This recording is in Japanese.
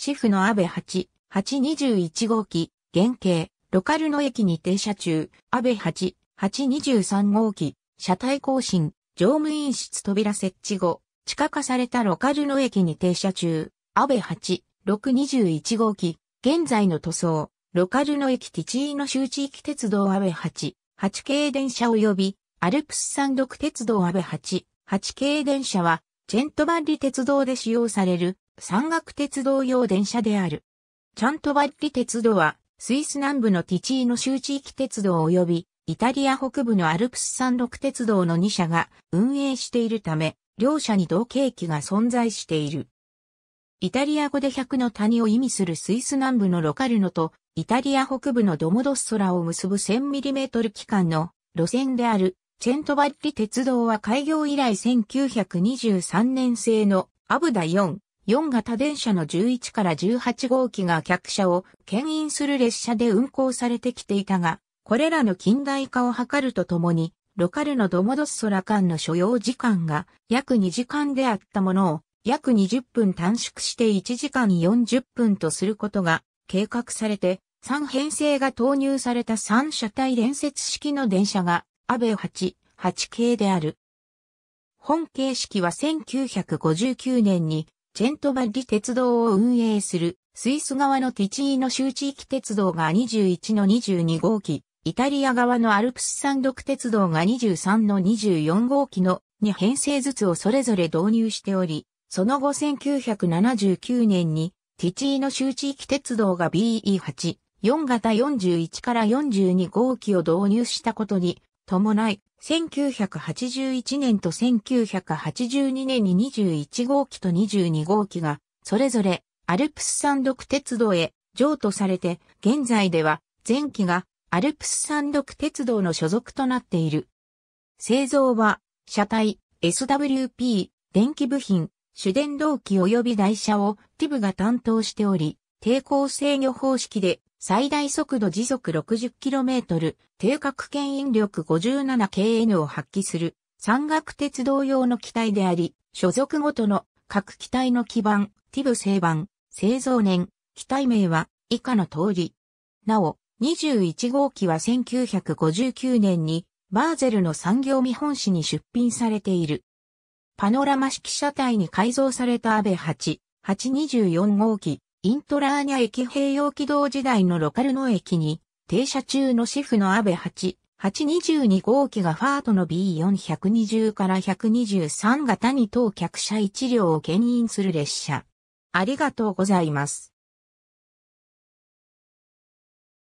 シフの安倍8、821号機、原型、ロカルの駅に停車中、安倍8、823号機、車体更新、乗務員室扉設置後、地下化されたロカルの駅に停車中、安倍8、621号機、現在の塗装、ロカルの駅ティチーノ州地域鉄道安倍8、8系電車及び、アルプス山麓鉄道安倍8、8系電車は、チェントバンリ鉄道で使用される、山岳鉄道用電車である。チャントバッリ鉄道は、スイス南部のティチーノ州地域鉄道及び、イタリア北部のアルプス山麓鉄道の2社が運営しているため、両社に同契機が存在している。イタリア語で100の谷を意味するスイス南部のロカルノと、イタリア北部のドモドッソラを結ぶ 1000mm 機関の路線である、チェントバッリ鉄道は開業以来1923年製のアブダ4、4型電車の11から18号機が客車を牽引する列車で運行されてきていたが、これらの近代化を図るとともに、ロカルのドモドス空間の所要時間が約2時間であったものを約20分短縮して1時間40分とすることが計画されて、3編成が投入された3車体連接式の電車が、アベ8、8系である。本形式は1959年にチェントバッリ鉄道を運営するスイス側のティチーノ州地域鉄道が21の22号機、イタリア側のアルプス山独鉄道が23の24号機の2編成ずつをそれぞれ導入しており、その後1979年にティチーノ州地域鉄道が BE8、4型41から42号機を導入したことに伴い、1981年と1982年に21号機と22号機が、それぞれアルプス山陸鉄道へ譲渡されて、現在では前期がアルプス山陸鉄道の所属となっている。製造は、車体、SWP、電気部品、主電動機及び台車をティブが担当しており、抵抗制御方式で最大速度時速 60km、定格牽引力 57kN を発揮する山岳鉄道用の機体であり、所属ごとの各機体の基板、ティブ製板、製造年、機体名は以下の通り。なお、21号機は1959年にバーゼルの産業見本誌に出品されている。パノラマ式車体に改造された安倍8、824号機、イントラーニャ駅併用軌道時代のロカルノ駅に、停車中のシフの安倍8、822号機がファートの B420 から123型に当客車1両を牽引する列車。ありがとうございます。